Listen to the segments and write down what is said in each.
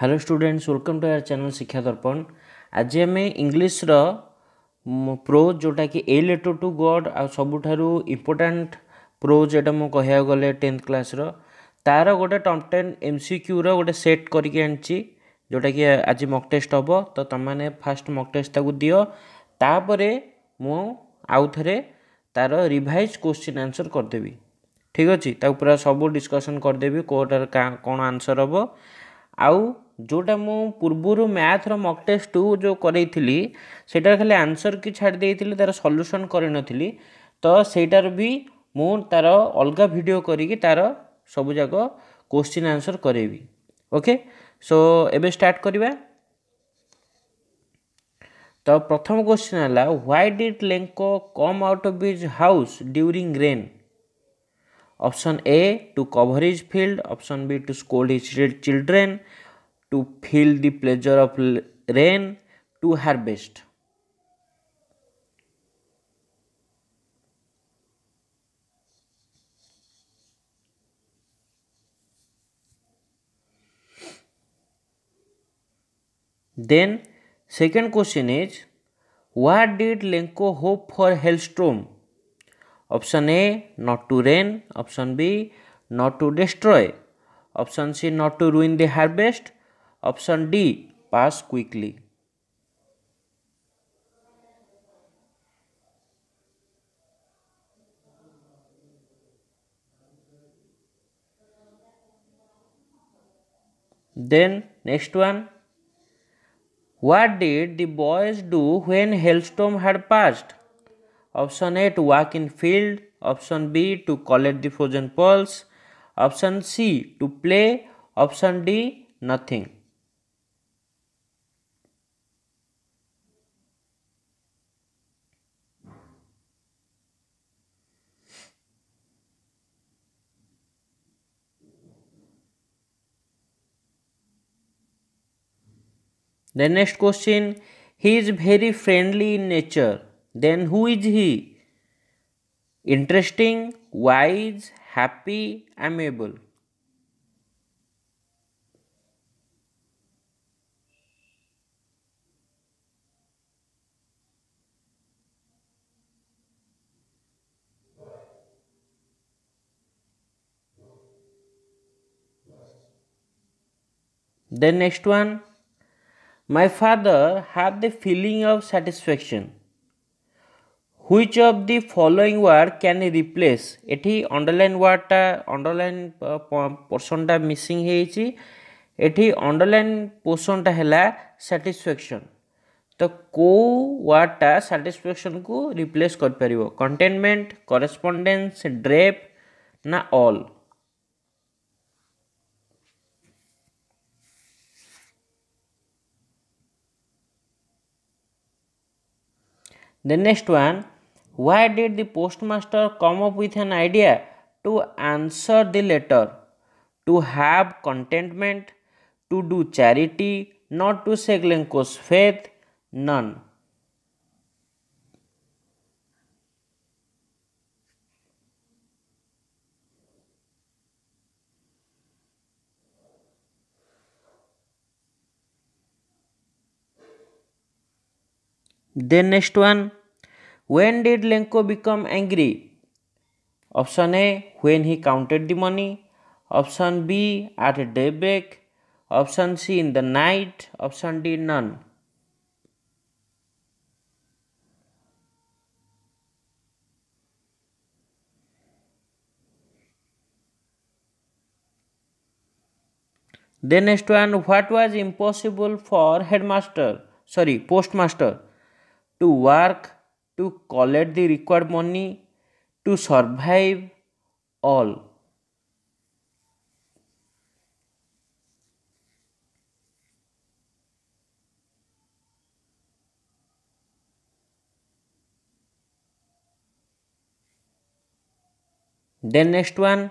Hello students welcome to our channel Shiksha Darpan আজ আমি ইংলিশর prose ଯେଉଁଟାକି ଏ ଲେଟର୍ ଟୁ ଗଡ଼୍ ଆଉ ସବୁଠାରୁ ଇମ୍ପୋର୍ଟାଣ୍ଟ ପ୍ରୋଜ୍ ଏଇଟା ମୁଁ କହିବାକୁ ଗଲେ ଟେନ୍ଥ କ୍ଲାସ୍ର ତା'ର ଗୋଟେ ଟପ୍ ଟେନ୍ ଏମ୍ ସି କ୍ୟୁର ଗୋଟେ ସେଟ୍ କରିକି ଆଣିଛି ଯେଉଁଟାକି ଆଜି ମକ୍ ଟେଷ୍ଟ ହେବ ତ ତୁମମାନେ ଫାଷ୍ଟ ମକ୍ ଟେଷ୍ଟ ତାକୁ ଦିଅ ତାପରେ ମୁଁ ଆଉ ଥରେ ତା'ର ରିଭାଇଜ୍ କୋଶ୍ଚିନ୍ ଆନ୍ସର୍ କରିଦେବି ଠିକ୍ ଅଛି ତାକୁ ପୁରା ସବୁ ଡିସ୍କସନ୍ କରିଦେବି କେଉଁଟାର କ'ଣ ଆନ୍ସର୍ ହେବ ଆଉ ଯେଉଁଟା ମୁଁ ପୂର୍ବରୁ ମ୍ୟାଥ୍ର ମକ୍ ଟେଷ୍ଟ ଟୁ ଯେଉଁ କରେଇଥିଲି ସେଇଟାରେ ଖାଲି ଆନ୍ସର୍ କି ଛାଡ଼ି ଦେଇଥିଲି ତା'ର ସଲ୍ୟୁସନ୍ କରିନଥିଲି ତ ସେଇଟାରୁ ବି ମୁଁ ତା'ର ଅଲଗା ଭିଡ଼ିଓ କରିକି ତା'ର ସବୁଯାକ କୋଶ୍ଚିନ୍ ଆନ୍ସର୍ କରାଇବି ଓକେ ସୋ ଏବେ ଷ୍ଟାର୍ଟ କରିବା ତ ପ୍ରଥମ କୋଶ୍ଚିନ୍ ହେଲା why did Lencho come out of his house during rain option A to cover his field option B to scold his children to feel the pleasure of rain, to harvest. Then, second question is, what did Lenko hope for hailstorm? Option A, not to rain. Option B, not to destroy. Option C, not to ruin the harvest. Option D. Pass quickly. Then next one. What did the boys do when hailstorm had passed? Option A to walk in field. Option B to collect the frozen pearls. Option C to play. Option D nothing. The next question, he is very friendly in nature. Then who is he? Interesting, wise, happy, amiable. The next one, My father had the feeling of satisfaction. Which of the following word can replace? এটি underlined ওয়ার্ডটা underlined পোর্সনটা missing ହେଇଛି এটি অন্ডরলাইন পোর্সনটা ହେଲା satisfaction ତ କେଉଁ ୱାର୍ଡ଼ଟା ସାଟିସ୍ଫ୍ୟାକ୍ସନ୍କୁ ରିପ୍ଲେସ୍ କରିପାରିବ କଣ୍ଟେନମେଣ୍ଟ କରେସ୍ପଣ୍ଡେନ୍ସ ଡ୍ରେପ୍ ନା all The next one, why did the postmaster come up with an idea to answer the letter? To have contentment, to do charity, not to Seglenko's faith, none. Then next one, when did Lenko become angry? Option A, when he counted the money. Option B, at daybreak. Option C, in the night. Option D, none. Then next one, what was impossible for headmaster? Sorry, postmaster. to work, to collect the required money, to survive, all. Then next one.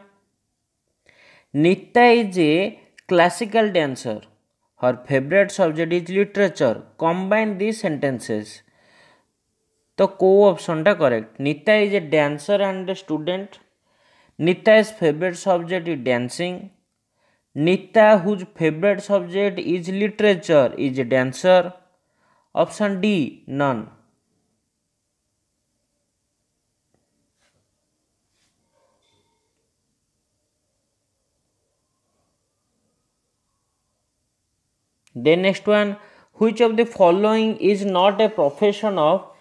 Nita is a classical dancer. Her favorite subject is literature. Combine these sentences. तो कौ option टा correct Neeta is a dancer and student Neeta is favourite subject is dancing Neeta whose favourite subject is literature is a dancer option D none the next one which of the following is not a profession of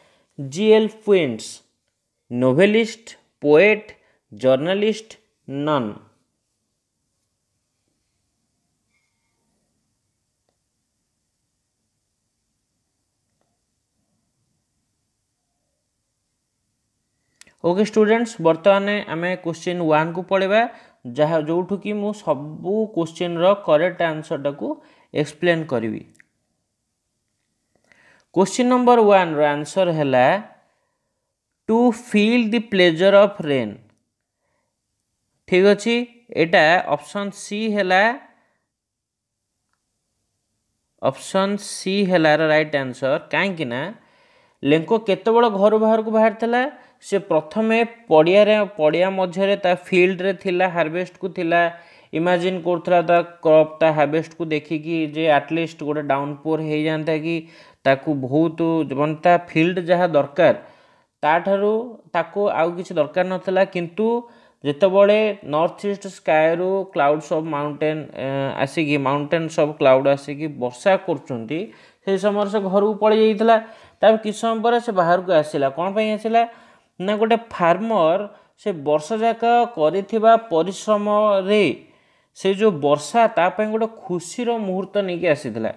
जीएल एल फ्विंट्स novelist poet journalist none okay students बर्तमान आम question one को पढ़वा जहाँ जोठू कि मुझ सबू क्वेश्चन ररेक्ट आंसर टाक एक्सप्लेन करी क्वेश्चन नंबर वन आंसर है to fill the pleasure of rain ठीक अच्छे एटा ऑप्शन सी है ऑप्शन सी है राइट आंसर कहीं लेंको केतबेल घर बाहर को बाहर था से प्रथम पड़िया पड़िया मझे फिल्ड रे थिला हार्वेस्ट को थिला इमाजिन करूला ता हार्वेस्ट को देखिकी जे आटलिस्ट गोटे डाउनपोर हो जाता कि ତାକୁ ବହୁତ ମାନେ ତା ଫିଲ୍ଡ ଯାହା ଦରକାର ତା'ଠାରୁ ତାକୁ ଆଉ କିଛି ଦରକାର ନଥିଲା କିନ୍ତୁ ଯେତେବେଳେ ନର୍ଥ ଇଷ୍ଟ ସ୍କାଏରୁ କ୍ଲାଉଡ଼୍ସ ଅଫ୍ ମାଉଣ୍ଟେନ୍ ଆସିକି ମାଉଣ୍ଟେନ୍ସ ଅଫ୍ କ୍ଲାଉଡ଼ ଆସିକି ବର୍ଷା କରୁଛନ୍ତି ସେହି ସମୟରେ ସେ ଘରକୁ ପଳେଇ ଯାଇଥିଲା ତା'ପରେ କିଛି ସମୟ ପରେ ସେ ବାହାରକୁ ଆସିଲା କ'ଣ ପାଇଁ ଆସିଲା ନା ଗୋଟେ ଫାର୍ମର ସେ ବର୍ଷ ଯାକ କରିଥିବା ପରିଶ୍ରମରେ ସେ ଯେଉଁ ବର୍ଷା ତା ପାଇଁ ଗୋଟେ ଖୁସିର ମୁହୂର୍ତ୍ତ ନେଇକି ଆସିଥିଲା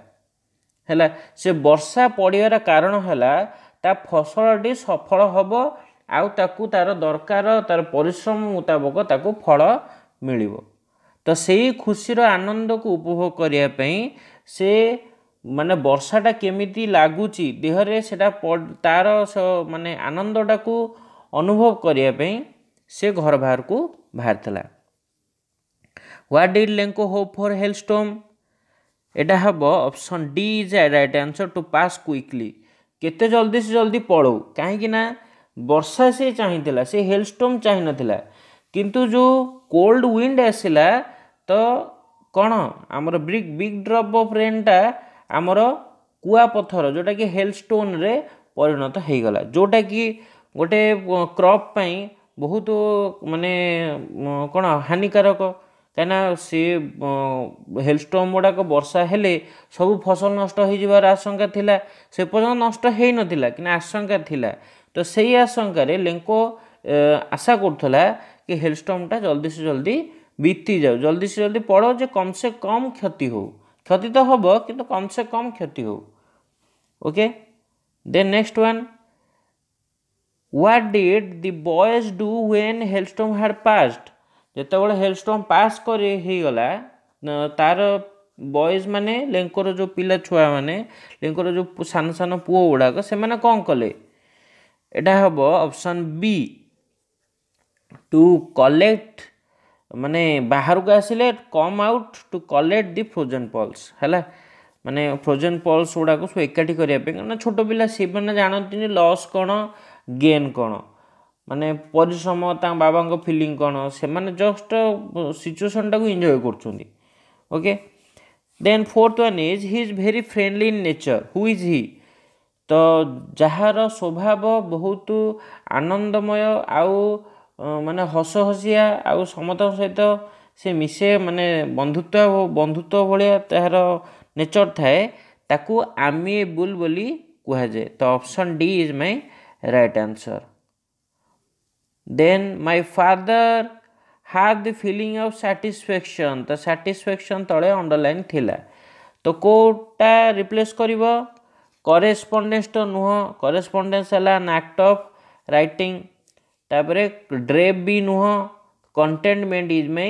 ହେଲା ସେ ବର୍ଷା ପଡ଼ିବାର କାରଣ ହେଲା ତା ଫସଲଟି ସଫଳ ହେବ ଆଉ ତାକୁ ତା'ର ଦରକାର ତା'ର ପରିଶ୍ରମ ମୁତାବକ ତାକୁ ଫଳ ମିଳିବ ତ ସେଇ ଖୁସିର ଆନନ୍ଦକୁ ଉପଭୋଗ କରିବା ପାଇଁ ସେ ମାନେ ବର୍ଷାଟା କେମିତି ଲାଗୁଛି ଦେହରେ ସେଇଟା ତା'ର ମାନେ ଆନନ୍ଦଟାକୁ ଅନୁଭବ କରିବା ପାଇଁ ସେ ଘର ବାହାରକୁ ବାହାରିଥିଲା what did Lencho hope for hailstorm ଏଇଟା ହେବ option D is a right answer to pass quickly କେତେ ଜଲ୍ଦି ସେ ଜଲ୍ଦି ପଳାଉ କାହିଁକିନା ବର୍ଷା ସେ ଚାହିଁଥିଲା ସେ ହେଲ୍ଷ୍ଟୋମ୍ ଚାହିଁନଥିଲା କିନ୍ତୁ ଯେଉଁ କୋଲ୍ଡ ୱିଣ୍ଡ ଆସିଲା ତ କ'ଣ ଆମର ବିଗ୍ ବିଗ୍ ଡ୍ରପ୍ ଅଫ୍ ରେନ୍ଟା ଆମର କୁଆପଥର ଯେଉଁଟାକି ହେଲ୍ଷ୍ଟୋନ୍ରେ ପରିଣତ ହୋଇଗଲା ଯେଉଁଟାକି ଗୋଟେ କ୍ରପ୍ ପାଇଁ ବହୁତ ମାନେ କ'ଣ ହାନିକାରକ କାହିଁକିନା ସେ ହେଲଷ୍ଟମ୍ ଗୁଡ଼ାକ ବର୍ଷା ହେଲେ ସବୁ ଫସଲ ନଷ୍ଟ ହୋଇଯିବାର ଆଶଙ୍କା ଥିଲା ସେ ପର୍ଯ୍ୟନ୍ତ ନଷ୍ଟ ହୋଇନଥିଲା କିନ୍ତୁ ଆଶଙ୍କା ଥିଲା ତ ସେଇ ଆଶଙ୍କାରେ ଲେଙ୍କ ଆଶା କରୁଥିଲା କି ହେଲଷ୍ଟମ୍ଟା ଜଲ୍ଦି ସେ ଜଲ୍ଦି ବିତିଯାଉ ଜଲ୍ଦି ସେ ଜଲ୍ଦି ପଡ଼ ଯେ କମ୍ ସେ କମ୍ କ୍ଷତି ହେଉ କ୍ଷତି ତ ହେବ କିନ୍ତୁ କମ୍ ସେ କମ୍ କ୍ଷତି ହେଉ okay then next one what did the boys do when hailstorm had passed ଯେତେବେଳେ ହେଲ୍ ଷ୍ଟମ୍ ପାସ୍ କରି ହେଇଗଲା ତା'ର ବଏଜ୍ ମାନେ ଲେଙ୍କର ଯେଉଁ ପିଲା ଛୁଆମାନେ ଲେଙ୍କର ଯେଉଁ ସାନ ସାନ ପୁଅ ଗୁଡ଼ାକ ସେମାନେ କ'ଣ କଲେ ଏଇଟା ହେବ ଅପସନ୍ ବି ଟୁ କଲେକ୍ଟ ମାନେ ବାହାରକୁ ଆସିଲେ come out to collect the frozen pearls ହେଲା ମାନେ ଫ୍ରୋଜନ୍ ପଲ୍ସ ଗୁଡ଼ାକୁ ସବୁ ଏକାଠି କରିବା ପାଇଁ କାରଣ ଛୋଟ ପିଲା ସେମାନେ ଜାଣନ୍ତିନି ଲସ୍ କ'ଣ ଗେନ୍ କ'ଣ ମାନେ ପରିଶ୍ରମ ତାଙ୍କ ବାବାଙ୍କ ଫିଲିଂ କ'ଣ ସେମାନେ ଜଷ୍ଟ ସିଚୁଏସନ୍ଟାକୁ ଏନ୍ଜୟ କରୁଛନ୍ତି okay then fourth one is he is very friendly in nature who is he ତ ଯାହାର ସ୍ୱଭାବ ବହୁତ ଆନନ୍ଦମୟ ଆଉ ମାନେ ହସ ହସିଆ ଆଉ ସମସ୍ତଙ୍କ ସହିତ ସେ ମିଶେ ମାନେ ବନ୍ଧୁତ୍ୱ ବନ୍ଧୁତ୍ୱ ଭଳିଆ ତାହାର ନେଚର୍ ଥାଏ ତାକୁ ଆମିଏବୁଲ୍ ବୋଲି କୁହାଯାଏ ତ option D is my right answer then my father had the feeling of satisfaction the satisfaction तले underline थिला तो कोटा replace करिव correspondence तो नुह correspondence हला an act of writing तापरे drape भी नुह contentment is my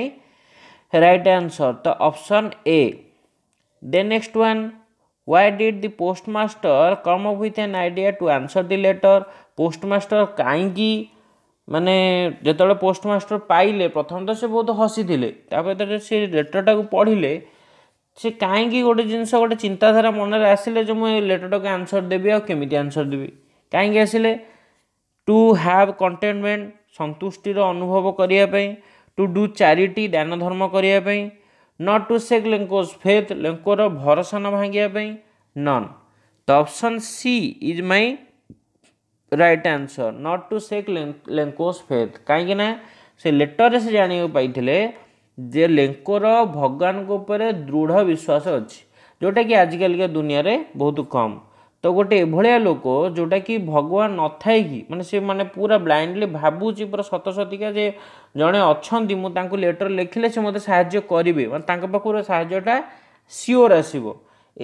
right answer तो option A then next one why did the postmaster come up with an idea to answer the letter postmaster काहेंगी ମାନେ ଯେତେବେଳେ postmaster ପାଇଲେ ପ୍ରଥମେ ତ ସେ ବହୁତ ହସିଥିଲେ ତା'ପରେ ଯେତେବେଳେ ସେ ଲେଟର୍ଟାକୁ ପଢ଼ିଲେ ସେ କାହିଁକି ଗୋଟେ ଜିନିଷ ଗୋଟେ ଚିନ୍ତାଧାରା ମନରେ ଆସିଲେ ଯେ ମୁଁ ଏ ଲେଟର୍ଟାକୁ ଆନ୍ସର୍ ଦେବି ଆଉ କେମିତି ଆନ୍ସର୍ ଦେବି କାହିଁକି ଆସିଲେ ଟୁ ହ୍ୟାଭ୍ କଣ୍ଟେନମେଣ୍ଟ ସନ୍ତୁଷ୍ଟିର ଅନୁଭବ କରିବା ପାଇଁ ଟୁ ଡୁ ଚାରିଟି ଦାନ ଧର୍ମ କରିବା ପାଇଁ not to shake Lencho's faith ଲେଙ୍କୋର ଭରସା ନ ଭାଙ୍ଗିବା ପାଇଁ none the option C is my right answer not to shake Lencho's faith କାହିଁକିନା ସେ ଲେଟର୍ରେ ସେ ଜାଣିବାକୁ ପାଇଥିଲେ ଯେ ଲେଙ୍କୋର ଭଗବାନଙ୍କ ଉପରେ ଦୃଢ଼ ବିଶ୍ୱାସ ଅଛି ଯେଉଁଟାକି ଆଜିକାଲିକା ଦୁନିଆରେ ବହୁତ କମ୍ ତ ଗୋଟେ ଏଭଳିଆ ଲୋକ ଯେଉଁଟାକି ଭଗବାନ ନଥାଇକି ମାନେ ସେ ମାନେ ପୁରା ବ୍ଲାଇଣ୍ଡଲି ଭାବୁଛି ପୁରା ସତସତିକା ଯେ ଜଣେ ଅଛନ୍ତି ମୁଁ ତାଙ୍କୁ ଲେଟର୍ ଲେଖିଲେ ସେ ମୋତେ ସାହାଯ୍ୟ କରିବେ ମାନେ ତାଙ୍କ ପାଖରୁ ସାହାଯ୍ୟଟା ସିଓର୍ ଆସିବ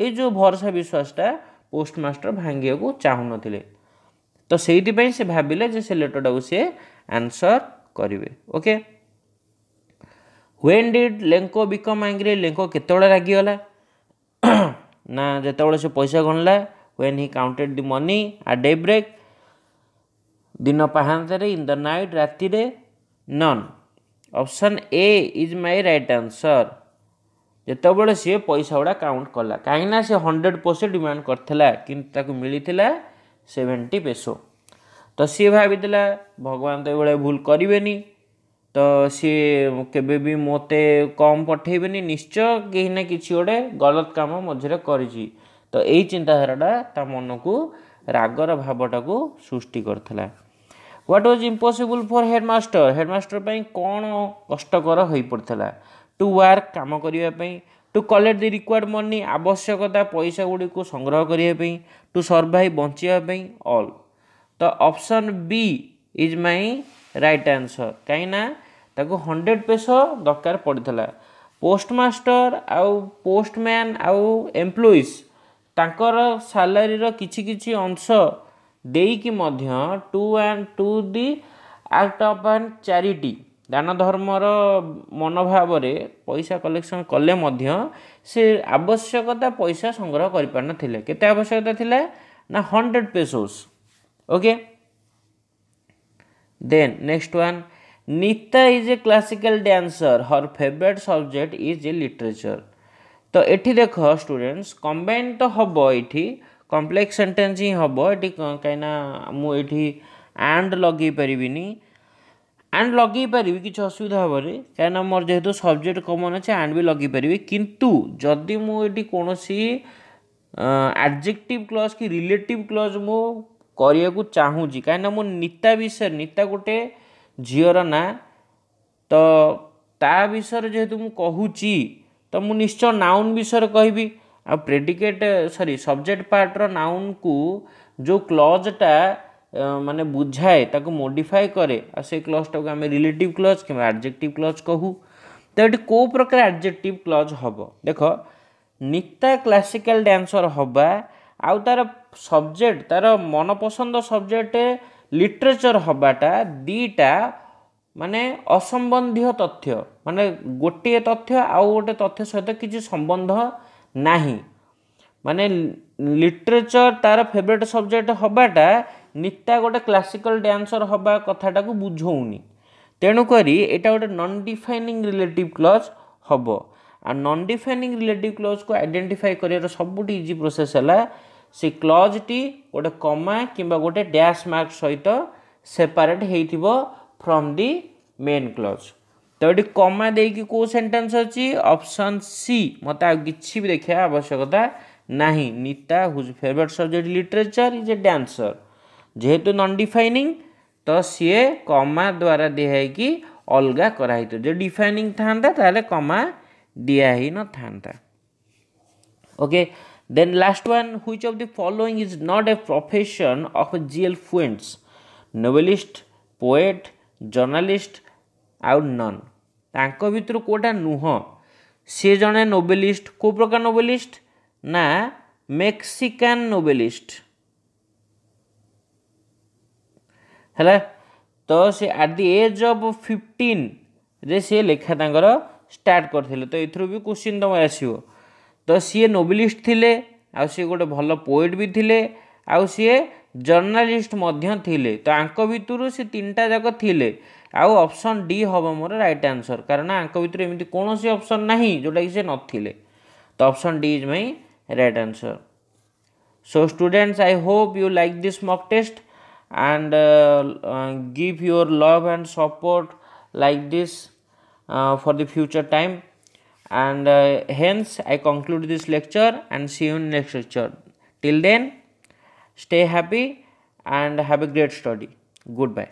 ଏଇ ଯେଉଁ ଭରସା ବିଶ୍ୱାସଟା ପୋଷ୍ଟମାଷ୍ଟର ଭାଙ୍ଗିବାକୁ ଚାହୁଁନଥିଲେ ତ ସେଇଥିପାଇଁ ସେ ଭାବିଲେ ଯେ ସେ ଲେଟର୍ଟାକୁ ସିଏ ଆନ୍ସର୍ କରିବେ okay when did Lencho become angry Lencho କେତେବେଳେ ରାଗିଗଲା ନା ଯେତେବେଳେ ସେ ପଇସା ଗଣିଲା when he counted the money at daybreak ଦିନ ପାହାନ୍ତାରେ ଇନ୍ ଦ ନାଇଟ୍ ରାତିରେ none option A is my right answer ଯେତେବେଳେ ସିଏ ପଇସା ଗୁଡ଼ା କାଉଣ୍ଟ କଲା କାହିଁକିନା ସେ ହଣ୍ଡ୍ରେଡ଼୍ ପରସେଣ୍ଟ ଡିମାଣ୍ଡ କରିଥିଲା କିନ୍ତୁ ତାକୁ ମିଳିଥିଲା সেভেন্টি ପେସୋ ତ ସିଏ ଭାବିଥିଲା ଭଗବାନ ତ ଏଭଳିଆ ଭୁଲ କରିବେନି ତ ସିଏ କେବେ ବି ମୋତେ କମ୍ ପଠେଇବେନି ନିଶ୍ଚୟ କେହି ନା କିଛି ଗୋଟେ ଗଲତ କାମ ମଝିରେ କରିଛି ତ ଏଇ ଚିନ୍ତାଧାରାଟା ତା ମନକୁ ରାଗର ଭାବଟାକୁ ସୃଷ୍ଟି କରିଥିଲା what was impossible for headmaster headmaster ପାଇଁ କ'ଣ କଷ୍ଟକର ହୋଇପଡ଼ିଥିଲା ଟୁ ୱାର୍କ କାମ କରିବା ପାଇଁ to collect the required money ଆବଶ୍ୟକତା ପଇସା ଗୁଡ଼ିକୁ ସଂଗ୍ରହ କରିବା ପାଇଁ ଟୁ ସର୍ଭାଇଭ୍ ବଞ୍ଚିବା ପାଇଁ ଅଲ୍ ତ option B is my right answer କାହିଁକିନା ତାକୁ ହଣ୍ଡ୍ରେଡ଼ ପେସ ଦରକାର ପଡ଼ିଥିଲା ପୋଷ୍ଟମାଷ୍ଟର ଆଉ ପୋଷ୍ଟମ୍ୟାନ୍ ଆଉ ଏମ୍ପ୍ଲୋଇଜ୍ ତାଙ୍କର ସାଲାରୀର କିଛି କିଛି ଅଂଶ ଦେଇକି ମଧ୍ୟ to and to the act of and charity ଦାନ ଧର୍ମର ମନୋଭାବରେ ପଇସା କଲେକ୍ସନ୍ କଲେ ମଧ୍ୟ ସେ ଆବଶ୍ୟକତା ପଇସା ସଂଗ୍ରହ କରିପାରିନଥିଲେ କେତେ ଆବଶ୍ୟକତା ଥିଲା ନା hundred pesos okay then next one Nita is a classical dancer her favourite subject is a literature ତ ଏଠି ଦେଖ ଷ୍ଟୁଡେଣ୍ଟସ୍ କମ୍ବାଇନ୍ ତ ହେବ ଏଠି କମ୍ପ୍ଲେକ୍ସ ସେଣ୍ଟେନ୍ସ ହିଁ ହେବ ଏଠି କାହିଁକିନା ମୁଁ ଏଠି ଆଣ୍ଡ ଲଗେଇ ପାରିବିନି ଆଣ୍ଡ ଲଗେଇ ପାରିବି କିଛି ଅସୁବିଧା ହେବନି କାହିଁକିନା ମୋର ଯେହେତୁ ସବଜେକ୍ଟ କମନ୍ ଅଛି ଆଣ୍ଡ ବି ଲଗେଇ ପାରିବି କିନ୍ତୁ ଯଦି ମୁଁ ଏଠି କୌଣସି ଆଡ଼ଜେକ୍ଟିଭ୍ କ୍ଲଜ୍ କି ରିଲେଟିଭ୍ କ୍ଲଜ୍ ମୁଁ କରିବାକୁ ଚାହୁଁଛି କାହିଁକିନା ମୁଁ ନିତା ବିଷୟରେ ନିତା ଗୋଟେ ଝିଅର ନାଁ ତ ତା ବିଷୟରେ ଯେହେତୁ ମୁଁ କହୁଛି ତ ମୁଁ ନିଶ୍ଚୟ ନାଉନ୍ ବିଷୟରେ କହିବି ଆଉ ପ୍ରେଡିକେଟ୍ ସରି ସବଜେକ୍ଟ ପାର୍ଟର ନାଉନ୍କୁ ଯେଉଁ କ୍ଲଜ୍ଟା ମାନେ ବୁଝାଏ ତାକୁ ମୋଡ଼ିଫାଏ କରେ ଆଉ ସେଇ କ୍ଲଜ୍ଟାକୁ ଆମେ ରିଲେଟିଭ୍ କ୍ଲଜ୍ କିମ୍ବା ଆଡ଼ଜେକ୍ଟିଭ୍ କ୍ଲଜ୍ କହୁ ତ ଏଠି କେଉଁ ପ୍ରକାର ଆଡ଼ଜେକ୍ଟିଭ୍ କ୍ଲଜ୍ ହେବ ଦେଖ ନିତା କ୍ଲାସିକାଲ୍ ଡ୍ୟାନ୍ସର୍ ହେବା ଆଉ ତା'ର ସବଜେକ୍ଟ ତା'ର ମନପସନ୍ଦ ସବଜେକ୍ଟ লিটরেচর হবাটা দুইটা মানে অসম্বন্ধীয় তথ্য মানে গোটিয়ে তথ্য আউ গোটে তথ্য সহিত কিছু সম্বন্ধ নাহি মানে লিটরেচর তার ফেভরেট সবজেক্ট হবাটা ନିତା ଗୋଟେ କ୍ଲାସିକାଲ୍ ଡ୍ୟାନ୍ସର୍ ହେବା କଥାଟାକୁ ବୁଝଉନି ତେଣୁକରି ଏଇଟା ଗୋଟେ ନନ୍ ଡିଫାଇନିଂ ରିଲେଟିଭ୍ କ୍ଲଜ୍ ହେବ ଆଉ ନନ୍ ଡିଫାଇନିଂ ରିଲେଟିଭ୍ କ୍ଲଜ୍କୁ ଆଇଡେଣ୍ଟିଫାଏ କରିବାର ସବୁଠୁ ଇଜି ପ୍ରୋସେସ୍ ହେଲା ସେ କ୍ଲଜ୍ଟି ଗୋଟେ କମା କିମ୍ବା ଗୋଟେ ଡ୍ୟାସ୍ ମାର୍କ ସହିତ ସେପାରେଟ୍ ହେଇଥିବ ଫ୍ରମ୍ ଦି ମେନ୍ କ୍ଲଜ୍ ତ ଏଠି କମା ଦେଇକି କେଉଁ ସେଣ୍ଟେନ୍ସ ଅଛି ଅପସନ୍ ସି ମୋତେ ଆଉ କିଛି ବି ଦେଖିବା ଆବଶ୍ୟକତା ନାହିଁ Nita whose favourite subject literature is a dancer যেহেতু নন ডিফাইনিং তো সিয়ে কমা দ্বারা দিয়া হয়েকি অলগা করা হইতো যদি ডিফাইনিং থাকা তাহলে কমা দিয়া হই নথান্তা okay then last one which of the following is not a profession of G L Fuentes novelist poet journalist আউ নন ତାଙ୍କ ଭିତରୁ କେଉଁଟା ନୁହଁ ସିଏ ଜଣେ ନୋବେଲିଷ୍ଟ କେଉଁ ପ୍ରକାର ନୋବେଲିଷ୍ଟ ନା ମେକ୍ସିକାନ୍ ନୋବେଲିଷ୍ଟ ହେଲା ତ ସେ ଆଟ୍ ଦି ଏଜ୍ ଅଫ୍ ଫିଫ୍ଟିନ୍ରେ ସିଏ ଲେଖା ତାଙ୍କର ଷ୍ଟାର୍ଟ କରିଥିଲେ ତ ଏଥିରୁ ବି କୋଶ୍ଚିନ୍ ତୁମର ଆସିବ ତ ସିଏ ନୋବେଲିଷ୍ଟ ଥିଲେ ଆଉ ସିଏ ଗୋଟେ ଭଲ ପୋଏଟ୍ ବି ଥିଲେ ଆଉ ସିଏ ଜର୍ଣ୍ଣାଲିଷ୍ଟ ମଧ୍ୟ ଥିଲେ ତ ଆଙ୍କ ଭିତରୁ ସେ ତିନିଟା ଯାକ ଥିଲେ ଆଉ ଅପସନ୍ ଡି ହେବ ମୋର ରାଇଟ୍ ଆନ୍ସର୍ କାରଣ ଆଙ୍କ ଭିତରୁ ଏମିତି କୌଣସି ଅପସନ୍ ନାହିଁ ଯେଉଁଟାକି ସେ ନଥିଲେ ତ option D is my right answer so students I hope you like this mock test and uh, uh, give your love and support like this uh, for the future time and hence i conclude this lecture and see you in next lecture till then stay happy and have a great study goodbye